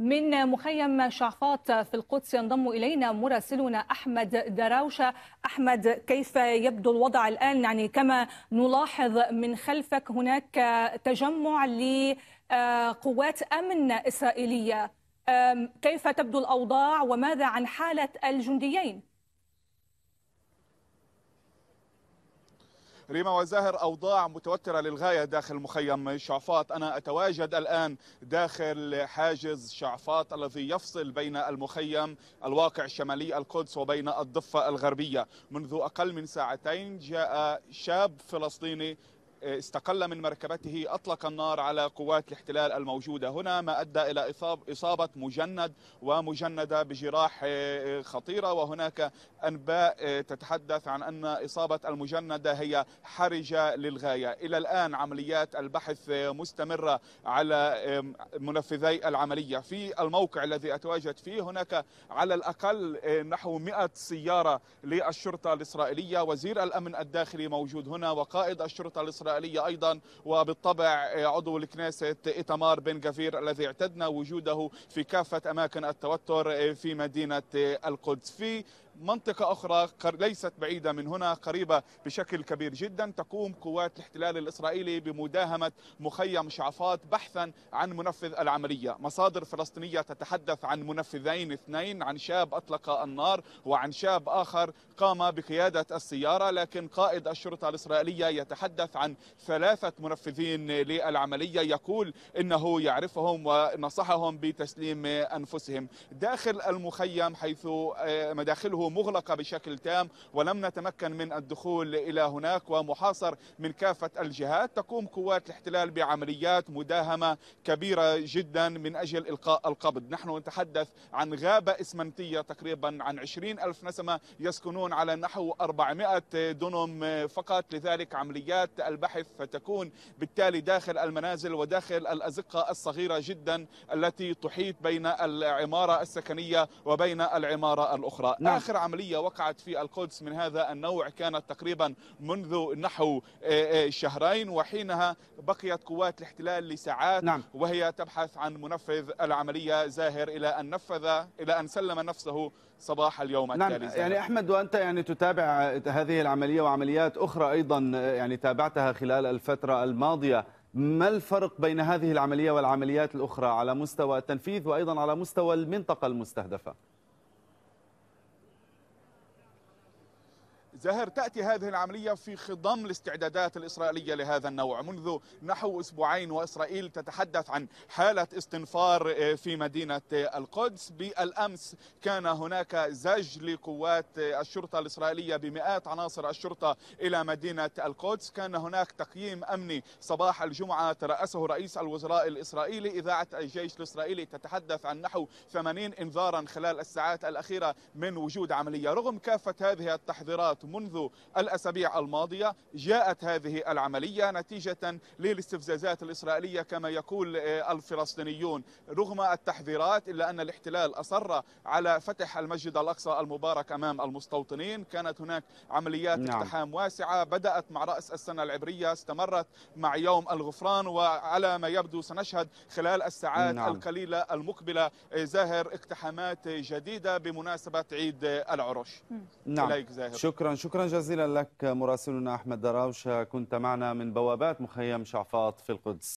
من مخيم شعفاط في القدس ينضم إلينا مراسلنا أحمد دراوشة أحمد كيف يبدو الوضع الآن يعني كما نلاحظ من خلفك هناك تجمع لقوات أمن إسرائيلية كيف تبدو الأوضاع وماذا عن حالة الجنديين؟ ريما وزاهر أوضاع متوترة للغاية داخل مخيم شعفاط أنا أتواجد الآن داخل حاجز شعفاط الذي يفصل بين المخيم الواقع شمالي القدس وبين الضفة الغربية منذ أقل من ساعتين جاء شاب فلسطيني استقل من مركبته أطلق النار على قوات الاحتلال الموجودة هنا ما أدى إلى إصابة مجند ومجندة بجراح آه، خطيرة وهناك أنباء آه، تتحدث عن أن إصابة المجندة هي حرجة للغاية إلى الآن عمليات البحث آه، مستمرة على منفذي العملية في الموقع الذي أتواجد فيه هناك على الأقل نحو 100 سيارة للشرطة الإسرائيلية وزير الأمن الداخلي موجود هنا وقائد الشرطة الإسرائيلية الإسرائيلية أيضا وبالطبع عضو الكنيسة إتمار بن غفير الذي اعتدنا وجوده في كافة أماكن التوتر في مدينة القدس في منطقة أخرى ليست بعيدة من هنا قريبة بشكل كبير جدا تقوم قوات الاحتلال الإسرائيلي بمداهمة مخيم شعفات بحثا عن منفذ العملية مصادر فلسطينية تتحدث عن منفذين اثنين عن شاب أطلق النار وعن شاب آخر قام بقيادة السيارة لكن قائد الشرطة الإسرائيلية يتحدث عن ثلاثة منفذين للعملية يقول إنه يعرفهم ونصحهم بتسليم أنفسهم داخل المخيم حيث آه، مداخله مغلقة بشكل تام ولم نتمكن من الدخول إلى هناك ومحاصر من كافة الجهات تقوم قوات الاحتلال بعمليات مداهمة كبيرة جدا من أجل إلقاء القبض نحن نتحدث عن غابة إسمنتية تقريبا عن 20 ألف نسمة يسكنون على نحو 400 دونم فقط لذلك عمليات البحث تكون بالتالي داخل المنازل وداخل الأزقة الصغيرة جدا التي تحيط بين العمارة السكنية وبين العمارة الأخرى نعم. آخر عملية وقعت في القدس من هذا النوع كانت تقريبا منذ نحو آه، آه، شهرين وحينها بقيت قوات الاحتلال لساعات نعم. وهي تبحث عن منفذ العملية زاهر إلى أن نفذ إلى أن سلم نفسه صباح اليوم نعم، التالي نعم. زاهر. يعني أحمد وأنت يعني تتابع هذه العملية وعمليات أخرى أيضا آه، يعني تابعتها خلال الفترة الماضية ما الفرق بين هذه العملية والعمليات الأخرى على مستوى التنفيذ وأيضا على مستوى المنطقة المستهدفة؟ زاهر تأتي هذه العملية في خضم الاستعدادات الإسرائيلية لهذا النوع منذ نحو أسبوعين وإسرائيل تتحدث عن حالة استنفار آه، في مدينة آه، القدس بالأمس كان هناك زج لقوات آه، الشرطة الإسرائيلية بمئات عناصر الشرطة إلى مدينة القدس كان هناك تقييم أمني صباح الجمعة ترأسه رئيس الوزراء الإسرائيلي إذاعة الجيش الإسرائيلي تتحدث عن نحو 80 إنذارا خلال الساعات الأخيرة من وجود عملية رغم كافة هذه التحذيرات منذ الأسابيع الماضية جاءت هذه العملية نتيجة للاستفزازات الإسرائيلية كما يقول آه، الفلسطينيون رغم التحذيرات إلا أن الاحتلال أصر على فتح المسجد الأقصى المبارك أمام المستوطنين كانت هناك عمليات نعم. اقتحام واسعة بدأت مع رأس السنة العبرية استمرت مع يوم الغفران وعلى ما يبدو سنشهد خلال الساعات نعم. القليلة المقبلة آه، زاهر اقتحامات جديدة بمناسبة عيد العرش نعم. إليك زاهر. شكرا شكرا جزيلا لك مراسلنا أحمد دراوشة كنت معنا من بوابات مخيم شعفاط في القدس